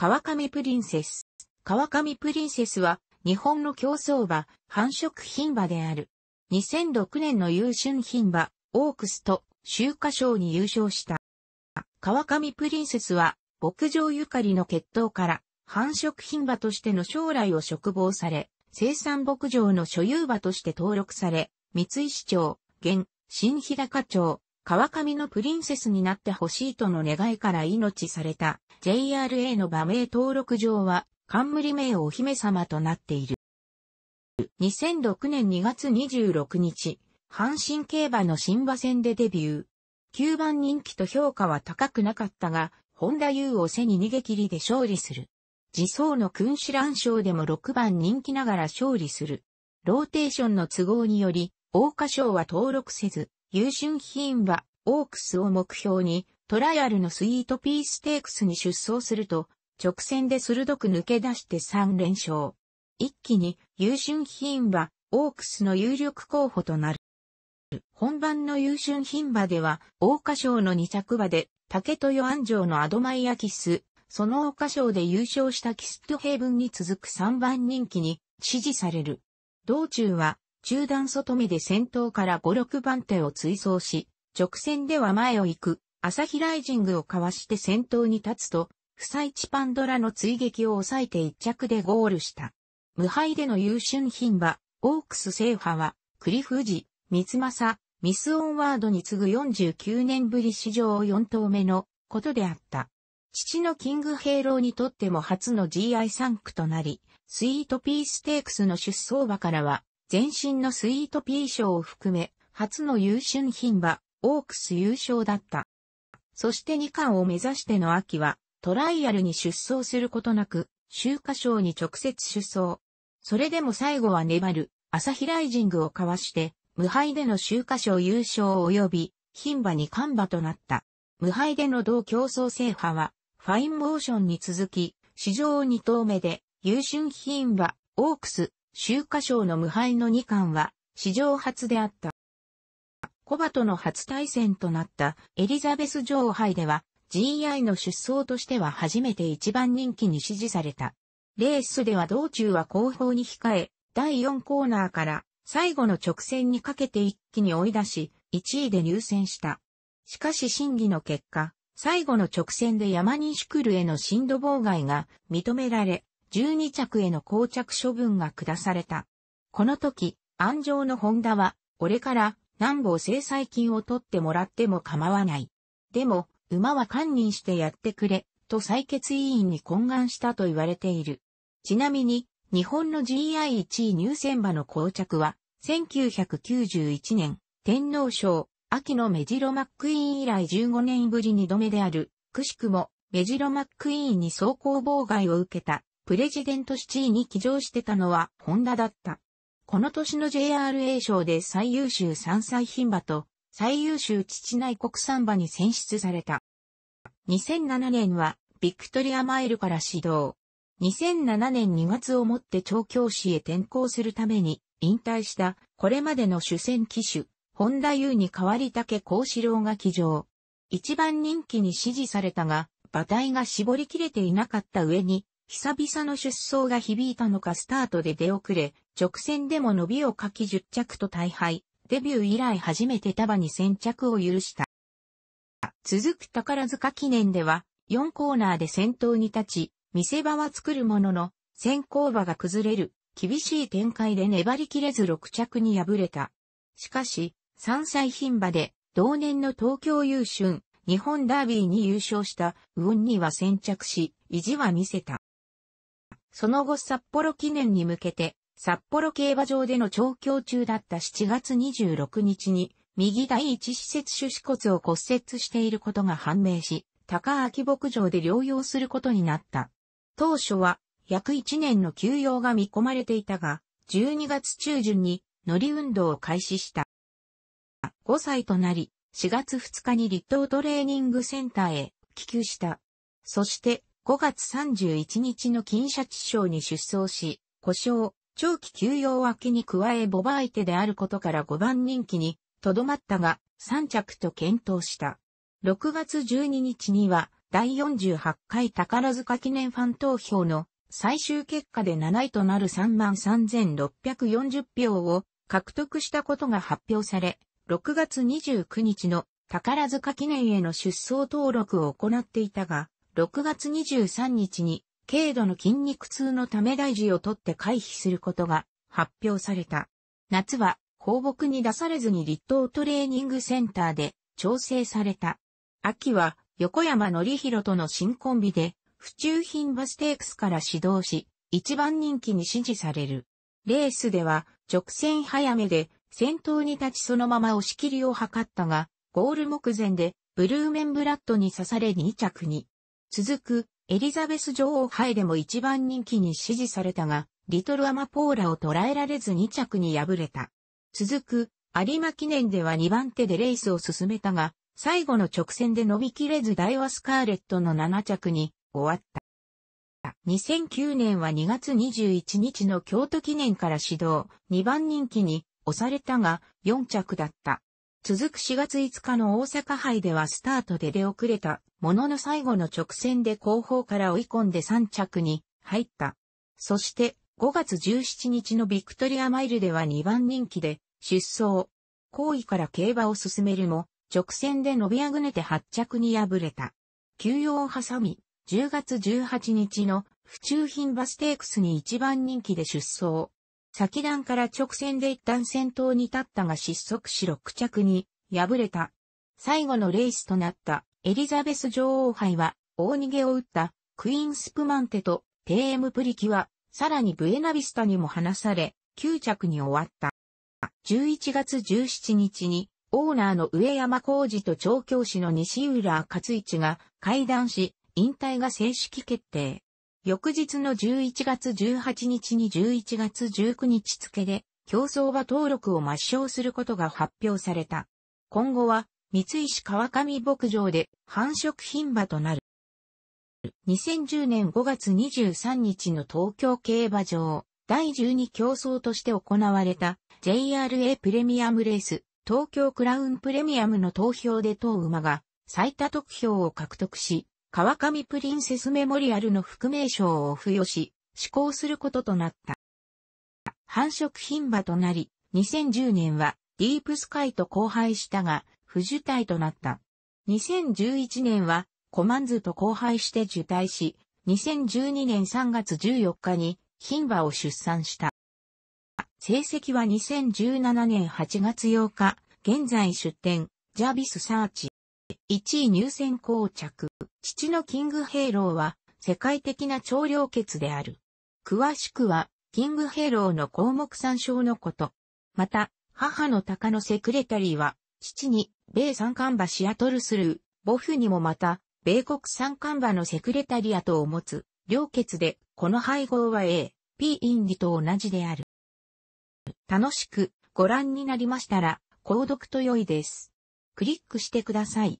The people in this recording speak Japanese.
川上プリンセス。川上プリンセスは、日本の競争馬、繁殖品馬である。2006年の優春品馬、オークスと、秋華賞に優勝した。川上プリンセスは、牧場ゆかりの血統から、繁殖品馬としての将来を嘱望され、生産牧場の所有馬として登録され、三井市長、現、新日高町、川上のプリンセスになってほしいとの願いから命された JRA の馬名登録上は冠名お姫様となっている。2006年2月26日、阪神競馬の新馬戦でデビュー。9番人気と評価は高くなかったが、本田優を背に逃げ切りで勝利する。自走の君主乱賞でも6番人気ながら勝利する。ローテーションの都合により、大花賞は登録せず、優春品はオークスを目標に、トライアルのスイートピーステークスに出走すると、直線で鋭く抜け出して3連勝。一気に、優春品馬、オークスの有力候補となる。本番の優春品馬では、大花賞の2着馬で、竹豊安城のアドマイアキス、その大花賞で優勝したキストヘイブンに続く3番人気に支持される。道中は、中段外目で先頭から5、6番手を追走し、直線では前を行く、朝日ライジングをかわして先頭に立つと、不採地パンドラの追撃を抑えて一着でゴールした。無敗での優春品馬、オークス制覇は、クリフジ、三つサ、ミスオンワードに次ぐ49年ぶり史上4頭目のことであった。父のキングヘイローにとっても初の GI 産区となり、スイートピーステークスの出走馬からは、前身のスイートピー賞を含め、初の優春品馬、オークス優勝だった。そして2冠を目指しての秋は、トライアルに出走することなく、秋華賞に直接出走。それでも最後は粘る、朝日ライジングをかわして、無敗での秋華賞優勝及び、牝馬に冠馬となった。無敗での同競争制覇は、ファインモーションに続き、史上2頭目で、優春牝馬、オークス、秋華賞の無敗の2冠は、史上初であった。コバとの初対戦となったエリザベス女王杯では GI の出走としては初めて一番人気に支持された。レースでは道中は後方に控え、第4コーナーから最後の直線にかけて一気に追い出し、1位で入選した。しかし審議の結果、最後の直線で山西シクルへの進路妨害が認められ、12着への降着処分が下された。この時、安城のホンダは、俺から何歩制裁金を取ってもらっても構わない。でも、馬は堪忍してやってくれ、と採決委員に懇願したと言われている。ちなみに、日本の GI1 位入選馬の膠着は、1991年、天皇賞、秋のメジロマックイーン以来15年ぶり2度目である、くしくも、メジロマックイーンに走行妨害を受けた、プレジデント7位に起乗してたのは、ホンダだった。この年の JRA 賞で最優秀山菜品馬と最優秀父内国産馬に選出された。2007年はビクトリアマイルから始動。2007年2月をもって調教師へ転向するために引退したこれまでの主戦機種、本田優に代わり竹幸四郎が騎乗。一番人気に支持されたが、馬体が絞り切れていなかった上に、久々の出走が響いたのかスタートで出遅れ、直線でも伸びをかき10着と大敗、デビュー以来初めて束に先着を許した。続く宝塚記念では、4コーナーで先頭に立ち、見せ場は作るものの、先行場が崩れる、厳しい展開で粘りきれず6着に敗れた。しかし、3歳牝馬で、同年の東京優春、日本ダービーに優勝した、ウォンには先着し、意地は見せた。その後札幌記念に向けて、札幌競馬場での調教中だった7月26日に、右第一施設種子骨を骨折していることが判明し、高秋牧場で療養することになった。当初は、約1年の休養が見込まれていたが、12月中旬に乗り運動を開始した。5歳となり、4月2日に立東トレーニングセンターへ帰給した。そして、5月31日の金シャチ賞に出走し、故障、長期休養明けに加えボバ相手であることから5番人気に、とどまったが、3着と検討した。6月12日には、第48回宝塚記念ファン投票の最終結果で7位となる33,640票を獲得したことが発表され、6月29日の宝塚記念への出走登録を行っていたが、6月23日に軽度の筋肉痛のため大事を取って回避することが発表された。夏は放牧に出されずに立東トレーニングセンターで調整された。秋は横山則ろとの新コンビで、府中品バステークスから指導し、一番人気に支持される。レースでは直線早めで先頭に立ちそのまま押し切りを図ったが、ゴール目前でブルーメンブラッドに刺され2着に。続く、エリザベス女王杯でも一番人気に支持されたが、リトルアマポーラを捉えられず2着に敗れた。続く、有馬記念では2番手でレースを進めたが、最後の直線で伸びきれずダイワスカーレットの7着に終わった。2009年は2月21日の京都記念から始動、2番人気に押されたが4着だった。続く4月5日の大阪杯ではスタートで出遅れたものの最後の直線で後方から追い込んで3着に入った。そして5月17日のビクトリアマイルでは2番人気で出走。後位から競馬を進めるも直線で伸びあぐねて8着に敗れた。休養を挟み、10月18日の府中品バステークスに1番人気で出走。先段から直線で一旦先頭に立ったが失速し6着に敗れた。最後のレースとなったエリザベス女王杯は大逃げを打ったクイーンスプマンテとテーエムプリキはさらにブエナビスタにも離され9着に終わった。11月17日にオーナーの上山浩二と調教師の西浦勝一が会談し引退が正式決定。翌日の11月18日に11月19日付で、競争馬登録を抹消することが発表された。今後は、三石川上牧場で繁殖牝馬となる。2010年5月23日の東京競馬場第12競争として行われた JRA プレミアムレース東京クラウンプレミアムの投票で当馬が最多得票を獲得し川上プリンセスメモリアルの副名称を付与し、施行することとなった。繁殖品馬となり、2010年はディープスカイと交配したが、不受胎となった。2011年はコマンズと交配して受胎し、2012年3月14日に品馬を出産した。成績は2017年8月8日、現在出展、ジャビスサーチ。1位入選膠着。父のキングヘイローは世界的な超量血である。詳しくは、キングヘイローの項目参照のこと。また、母の鷹のセクレタリーは、父に、米三冠馬シアトルスルー、母フにもまた、米国三冠馬のセクレタリアとを持つ、良血で、この配合は A、P インディと同じである。楽しくご覧になりましたら、購読と良いです。クリックしてください。